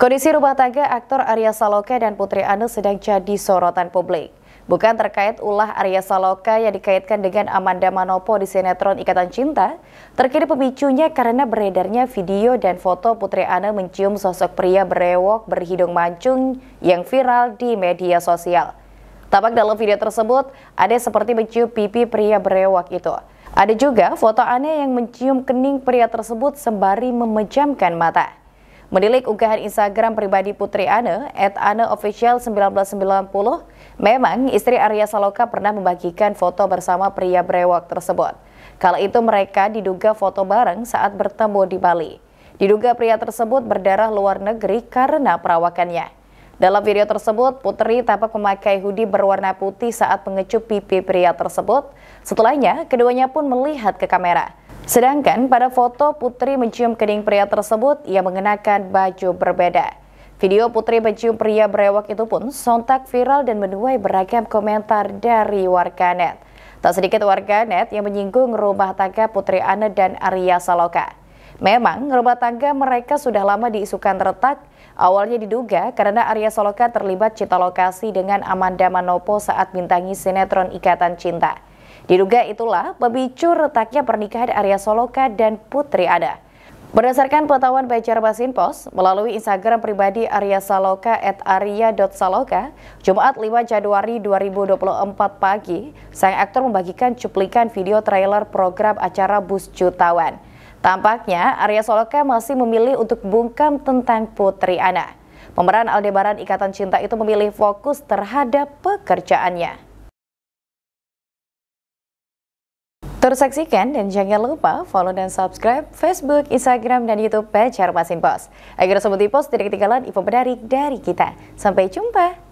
Kondisi rumah tangga aktor Arya Saloka dan Putri Anu sedang jadi sorotan publik. Bukan terkait ulah Arya Saloka yang dikaitkan dengan Amanda Manopo di sinetron Ikatan Cinta, terkini pemicunya karena beredarnya video dan foto Putri Anu mencium sosok pria berewok berhidung mancung yang viral di media sosial. Tampak dalam video tersebut, ada seperti mencium pipi pria berewok itu. Ada juga foto Ana yang mencium kening pria tersebut sembari memejamkan mata. Menilik unggahan Instagram pribadi Putri Ane, at Ane Official 1990, memang istri Arya Saloka pernah membagikan foto bersama pria brewok tersebut. Kala itu mereka diduga foto bareng saat bertemu di Bali. Diduga pria tersebut berdarah luar negeri karena perawakannya. Dalam video tersebut, Putri tampak memakai hoodie berwarna putih saat mengecup pipi pria tersebut. Setelahnya, keduanya pun melihat ke kamera. Sedangkan pada foto Putri mencium kening pria tersebut, ia mengenakan baju berbeda. Video Putri mencium pria berewak itu pun sontak viral dan menuai beragam komentar dari warganet. Tak sedikit warganet yang menyinggung rumah tangga Putri Ana dan Arya Saloka. Memang rumah tangga mereka sudah lama diisukan retak, awalnya diduga karena Arya Saloka terlibat cita lokasi dengan Amanda Manopo saat bintangi sinetron Ikatan Cinta. Diduga itulah pemicu retaknya pernikahan Arya Soloka dan Putri Ada. Berdasarkan pengetahuan Bejar Basin Pos, melalui Instagram pribadi Arya Saloka at arya.saloka, Jumat 5 Januari 2024 pagi, sang aktor membagikan cuplikan video trailer program acara Bus Jutawan. Tampaknya Arya Saloka masih memilih untuk bungkam tentang Putri Ana. Pemeran Aldebaran Ikatan Cinta itu memilih fokus terhadap pekerjaannya. Terus saksikan dan jangan lupa follow dan subscribe Facebook, Instagram, dan Youtube Bajar Masin Pos. Agar di pos tidak ketinggalan info menarik dari kita. Sampai jumpa!